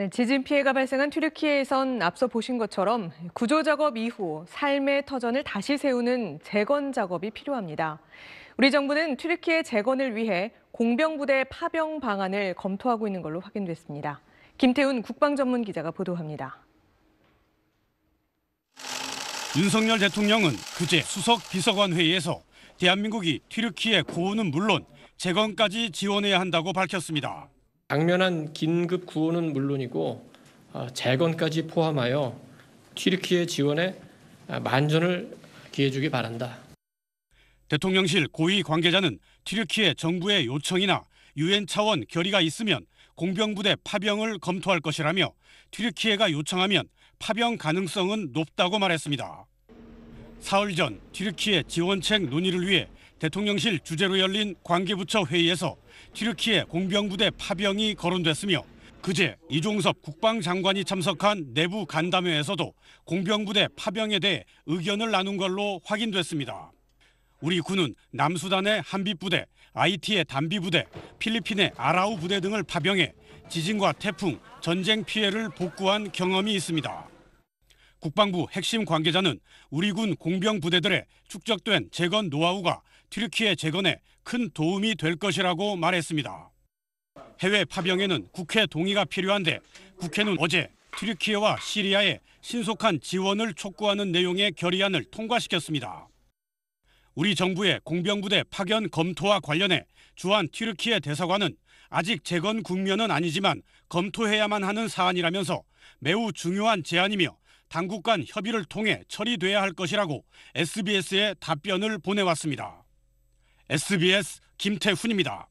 네, 지진 피해가 발생한 튀르키예에선 앞서 보신 것처럼 구조 작업 이후 삶의 터전을 다시 세우는 재건 작업이 필요합니다. 우리 정부는 튀르키예 재건을 위해 공병부대 파병 방안을 검토하고 있는 걸로 확인됐습니다. 김태훈 국방전문 기자가 보도합니다. 윤석열 대통령은 그제 수석 비서관 회의에서 대한민국이 튀르키예 고호는 물론 재건까지 지원해야 한다고 밝혔습니다. 당면한 긴급 구호는 물론이고 아, 재건까지 포함하여 튀르키의 지원에 아, 만전을 기해주기 바란다. 대통령실 고위 관계자는 튀르키예 정부의 요청이나 유엔 차원 결의가 있으면 공병부대 파병을 검토할 것이라며 튀르키예가 요청하면 파병 가능성은 높다고 말했습니다. 사흘 전 튀르키예 지원책 논의를 위해 대통령실 주재로 열린 관계부처 회의에서 튀르키예 공병부대 파병이 거론됐으며 그제 이종섭 국방장관이 참석한 내부 간담회에서도 공병부대 파병에 대해 의견을 나눈 걸로 확인됐습니다. 우리 군은 남수단의 한빛부대, 아이티의 단비부대, 필리핀의 아라우 부대 등을 파병해 지진과 태풍, 전쟁 피해를 복구한 경험이 있습니다. 국방부 핵심 관계자는 우리 군 공병 부대들의 축적된 재건 노하우가 튀르키예 재건에 큰 도움이 될 것이라고 말했습니다. 해외 파병에는 국회 동의가 필요한데 국회는 어제 튀르키예와 시리아에 신속한 지원을 촉구하는 내용의 결의안을 통과시켰습니다. 우리 정부의 공병부대 파견 검토와 관련해 주한 튀르키예 대사관은 아직 재건 국면은 아니지만 검토해야만 하는 사안이라면서 매우 중요한 제안이며 당국 간 협의를 통해 처리돼야 할 것이라고 SBS에 답변을 보내왔습니다. SBS 김태훈입니다.